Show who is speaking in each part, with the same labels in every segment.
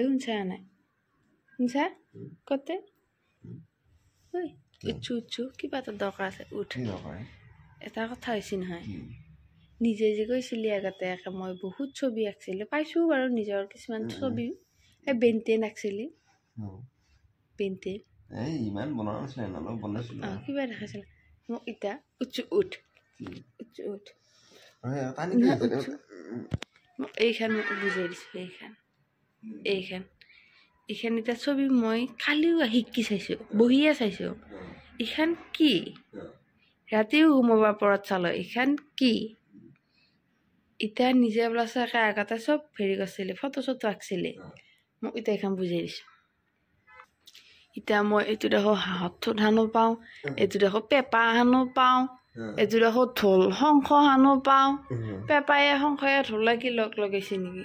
Speaker 1: हुन्छ या नै हुन्छ कतै ओइ उच्छु उच्छु कि बात दका छ उठ এটা কথা হৈছে নহয় নিজে যে কৈছিলি আগতে একে মই বহুত ছবি আঁকিছিলোঁ পাইছোঁ বাৰু নিজৰ কিছুমান ছবি এই বেণ্টেন আঁকিছিলি বেণ্টেন
Speaker 2: ইমান বনাইছিলে নালাগে বনাইছিলে অঁ
Speaker 1: কিবা দেখাইছিলে মোক এতিয়া উঁচু উঠ উঠ উঠ মই এইখন বুজাই দিছোঁ এইখন এইখন এইখন এতিয়া ছবি মই কালিও শিকি চাইছোঁ বহিয়ে চাইছোঁ এইখন কি ৰাতিও সোমাব পৰত চালো এইখন কি এতিয়া নিজে বোলাচাকে আগতে চব হেৰি কৰিছিলে ফটো চটো আঁকিছিলে মোক এতিয়া এইখন বুজাই দিছোঁ এতিয়া মই এইটো দেখো হাঁহত হাঁহতো সানো পাওঁ এইটো দেখো পেঁপা সানো পাওঁ এইটো দেখো ঢোল শংখ সানো পাওঁ পেঁপাই শংখয়ে ঢোলে কি লগ লগাইছে নেকি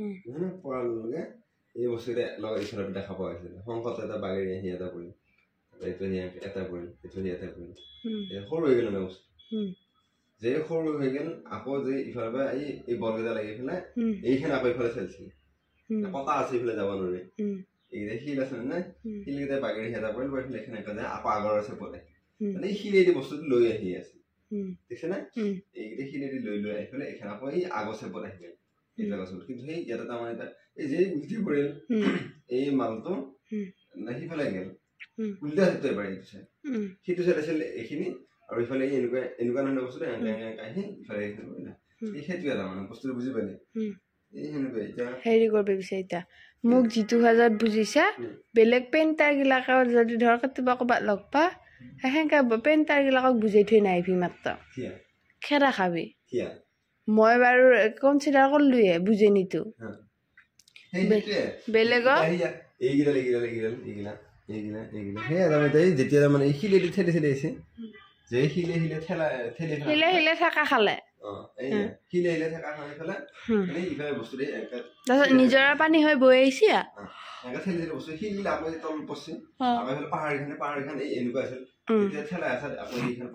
Speaker 1: মানে
Speaker 2: পৰালোলৈকে এই বস্তুকেইটা লগত ইফালে দেখা পোৱা গৈছিলে সংকট এটা বাগৰি আহি এটা পৰিল এইটো সিয়া এটা পৰিল এইটো সি এটা এই সৰু হৈ গ'ল মানে বস্তু যে সৰু হৈ গ'ল আকৌ যে ইফালে পৰা এই এই বলকেইটা লাগি পেলাই এইখিনি আকৌ ইফালে চাইছিল কটা আছে ইফালে যাব নোৱাৰি এইকেইটা শিল আছে মানে শিলকেইটা বাগৰি আহি এটা পৰিল বা শিলেদি বস্তুটো লৈ আহি আছে দেখিছেনে এইকেইটা শিলেদি লৈ লৈ আহি পেলাই এইখন আকৌ এই আগৰ চেপত আহি গ'ল মোক যিটো সাজত
Speaker 1: বুজিছা বেলেগ পেইণ্টাৰ গিলাকৰ যদি ধৰ কেতিয়াবা ক'ৰবাত লগ পা সেনেকে পেইণ্টাৰ গিলাকক বুজাই থৈ নাহিবি মাত্ৰ খেৰা খাবি মই বাৰু কনচিডাৰ কৰিলোৱে বুজি নিতো নিজৰা পানী হৈ বৈ আহিছে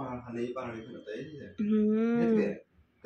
Speaker 2: পাহাৰ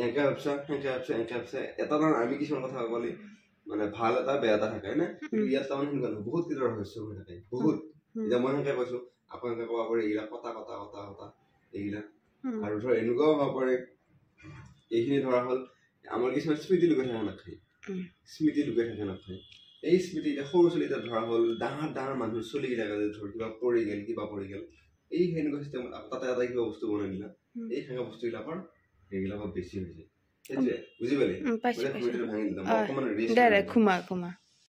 Speaker 2: এনেকে ভাবছা সেনেকে ভাবছা এনেকে ভাবছা এটা তাৰ আমি কিছুমান কথা ক'বলি মানে ভাল এটা বেয়া এটা থাকে হয়নে ইয়াত তাৰমানে সেনেকুৱা বহুত কেইটা ৰহস্য হৈ থাকে বহুত এতিয়া মই সেনেকে কৈছো আকৌ এনেকে ক'ব পাৰি এইবিলাক কটা কটা কটা কটা এইবিলাক আৰু ধৰ এনেকুৱাও হ'ব পাৰে এইখিনি ধৰা হ'ল আমাৰ কিছুমান স্মৃতি লুকাই থাকে নাখায় স্মৃতি লুকাই থাকে নাখায় এই স্মৃতি এতিয়া সৰু চলি এতিয়া ধৰা হ'ল ডাঙৰ ডাঙৰ মানুহ চলিকেইটা ধৰ কিবা পৰি গেল কিবা পৰি গেল এই সেনেকুৱা চিষ্টেমত তাতে এটা কিবা বস্তু বনাই দিলা এই সেনেকুৱা বস্তুবিলাকৰ সেইবিলাকত বেছি হৈছে বুজি
Speaker 1: পালি